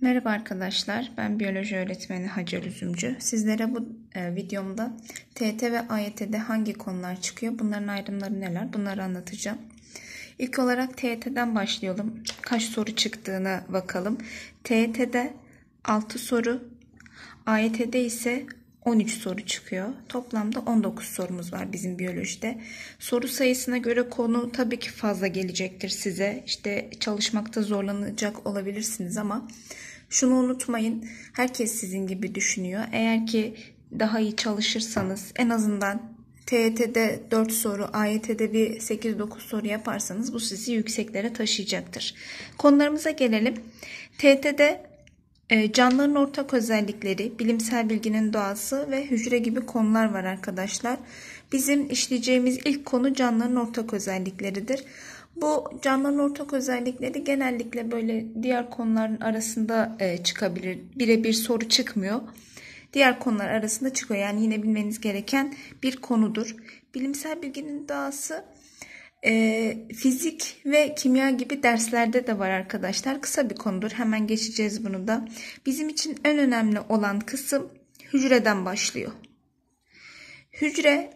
Merhaba arkadaşlar, ben biyoloji öğretmeni Hacer Üzümcü. Sizlere bu e, videomda TET ve AYT'de hangi konular çıkıyor, bunların ayrımları neler, bunları anlatacağım. İlk olarak TET'den başlayalım. Kaç soru çıktığına bakalım. TET'de 6 soru, AYT'de ise 13 soru çıkıyor. Toplamda 19 sorumuz var bizim biyolojide. Soru sayısına göre konu tabii ki fazla gelecektir size. İşte çalışmakta zorlanacak olabilirsiniz ama şunu unutmayın. Herkes sizin gibi düşünüyor. Eğer ki daha iyi çalışırsanız en azından TYT'de e 4 soru, AYT'de bir 8-9 soru yaparsanız bu sizi yükseklere taşıyacaktır. Konularımıza gelelim. TYT'de e ee, canlıların ortak özellikleri, bilimsel bilginin doğası ve hücre gibi konular var arkadaşlar. Bizim işleyeceğimiz ilk konu canlıların ortak özellikleridir. Bu canlıların ortak özellikleri genellikle böyle diğer konuların arasında e, çıkabilir. Birebir soru çıkmıyor. Diğer konular arasında çıkıyor. Yani yine bilmeniz gereken bir konudur. Bilimsel bilginin doğası e, fizik ve kimya gibi derslerde de var arkadaşlar. Kısa bir konudur. Hemen geçeceğiz bunu da. Bizim için en önemli olan kısım hücreden başlıyor. Hücre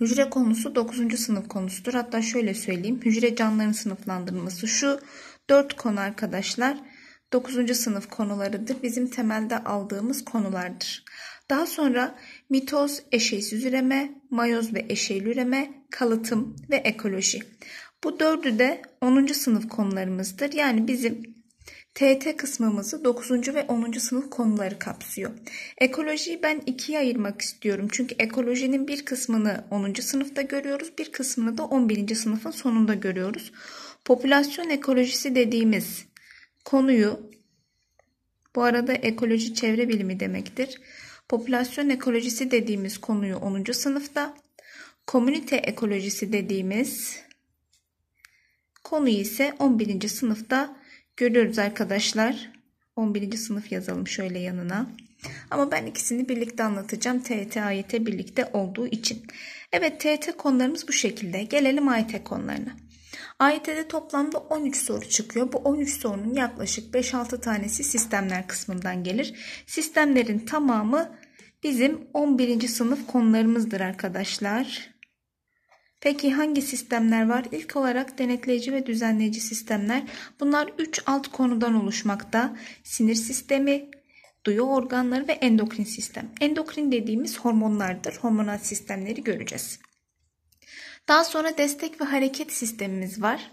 Hücre konusu 9. sınıf konusudur. Hatta şöyle söyleyeyim. Hücre canlıların sınıflandırılması şu 4 konu arkadaşlar 9. sınıf konularıdır. Bizim temelde aldığımız konulardır. Daha sonra mitoz, eşeysiz üreme, mayoz ve eşeyli üreme, kalıtım ve ekoloji. Bu dördü de 10. sınıf konularımızdır. Yani bizim TT kısmımızı 9. ve 10. sınıf konuları kapsıyor. Ekolojiyi ben ikiye ayırmak istiyorum. Çünkü ekolojinin bir kısmını 10. sınıfta görüyoruz, bir kısmını da 11. sınıfın sonunda görüyoruz. Popülasyon ekolojisi dediğimiz konuyu bu arada ekoloji çevre bilimi demektir popülasyon ekolojisi dediğimiz konuyu 10. sınıfta, komünite ekolojisi dediğimiz konuyu ise 11. sınıfta görürüz arkadaşlar. 11. sınıf yazalım şöyle yanına. Ama ben ikisini birlikte anlatacağım. TET, AYT birlikte olduğu için. Evet TET konularımız bu şekilde. Gelelim AYT konularına. AYT'de toplamda 13 soru çıkıyor. Bu 13 sorunun yaklaşık 5-6 tanesi sistemler kısmından gelir. Sistemlerin tamamı bizim 11. sınıf konularımızdır arkadaşlar. Peki hangi sistemler var? İlk olarak denetleyici ve düzenleyici sistemler. Bunlar 3 alt konudan oluşmakta. Sinir sistemi, duyu organları ve endokrin sistem. Endokrin dediğimiz hormonlardır. Hormonal sistemleri göreceğiz. Daha sonra destek ve hareket sistemimiz var.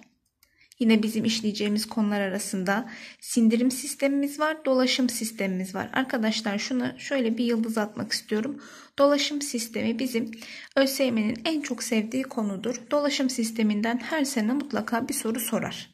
Yine bizim işleyeceğimiz konular arasında sindirim sistemimiz var, dolaşım sistemimiz var. Arkadaşlar şunu şöyle bir yıldız atmak istiyorum. Dolaşım sistemi bizim ÖSYM'nin en çok sevdiği konudur. Dolaşım sisteminden her sene mutlaka bir soru sorar.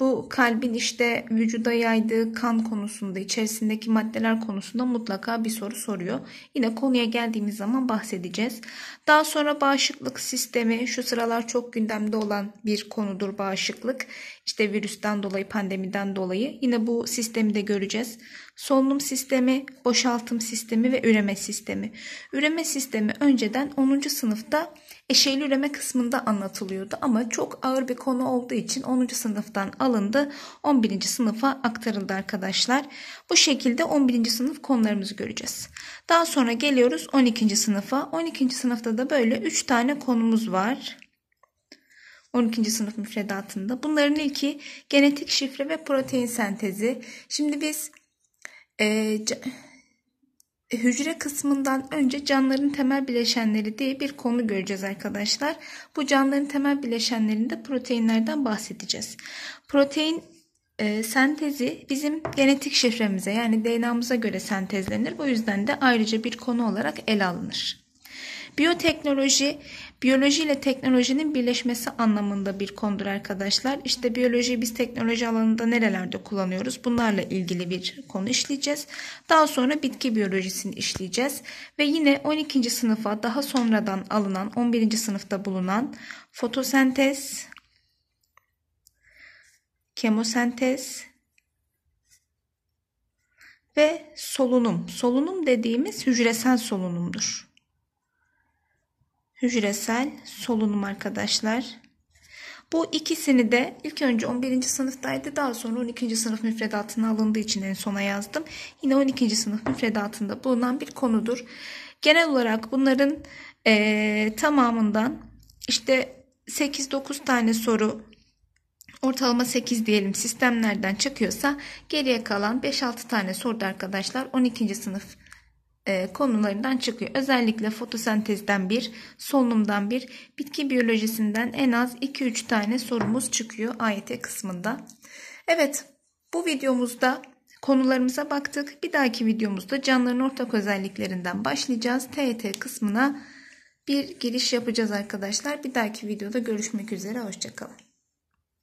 Bu kalbin işte vücuda yaydığı kan konusunda, içerisindeki maddeler konusunda mutlaka bir soru soruyor. Yine konuya geldiğimiz zaman bahsedeceğiz. Daha sonra bağışıklık sistemi şu sıralar çok gündemde olan bir konudur bağışıklık. İşte virüsten dolayı, pandemiden dolayı. Yine bu sistemi de göreceğiz solunum sistemi, boşaltım sistemi ve üreme sistemi. Üreme sistemi önceden 10. sınıfta eşeyli üreme kısmında anlatılıyordu ama çok ağır bir konu olduğu için 10. sınıftan alındı 11. sınıfa aktarıldı arkadaşlar. Bu şekilde 11. sınıf konularımızı göreceğiz. Daha sonra geliyoruz 12. sınıfa. 12. sınıfta da böyle 3 tane konumuz var. 12. sınıf müfredatında. Bunların ilki genetik şifre ve protein sentezi. Şimdi biz e, hücre kısmından önce canlıların temel bileşenleri diye bir konu göreceğiz arkadaşlar. Bu canlıların temel bileşenlerinde proteinlerden bahsedeceğiz. Protein e, sentezi bizim genetik şifremize yani DNA'mıza göre sentezlenir. Bu yüzden de ayrıca bir konu olarak ele alınır. Biyoteknoloji, biyoloji ile teknolojinin birleşmesi anlamında bir konudur arkadaşlar. İşte biyolojiyi biz teknoloji alanında nerelerde kullanıyoruz? Bunlarla ilgili bir konu işleyeceğiz. Daha sonra bitki biyolojisini işleyeceğiz. Ve yine 12. sınıfa daha sonradan alınan 11. sınıfta bulunan fotosentez, kemosentez, ve solunum. Solunum dediğimiz hücresel solunumdur hücresel solunum arkadaşlar. Bu ikisini de ilk önce 11. sınıftaydı. Daha sonra 12. sınıf müfredatına alındığı için en sona yazdım. Yine 12. sınıf müfredatında bulunan bir konudur. Genel olarak bunların e, tamamından işte 8-9 tane soru ortalama 8 diyelim sistemlerden çıkıyorsa geriye kalan 5-6 tane sordu arkadaşlar 12. sınıf e, konularından çıkıyor. Özellikle fotosentezden bir, solunumdan bir, bitki biyolojisinden en az 2-3 tane sorumuz çıkıyor AYT kısmında. Evet bu videomuzda konularımıza baktık. Bir dahaki videomuzda canlıların ortak özelliklerinden başlayacağız. TET kısmına bir giriş yapacağız arkadaşlar. Bir dahaki videoda görüşmek üzere. Hoşçakalın.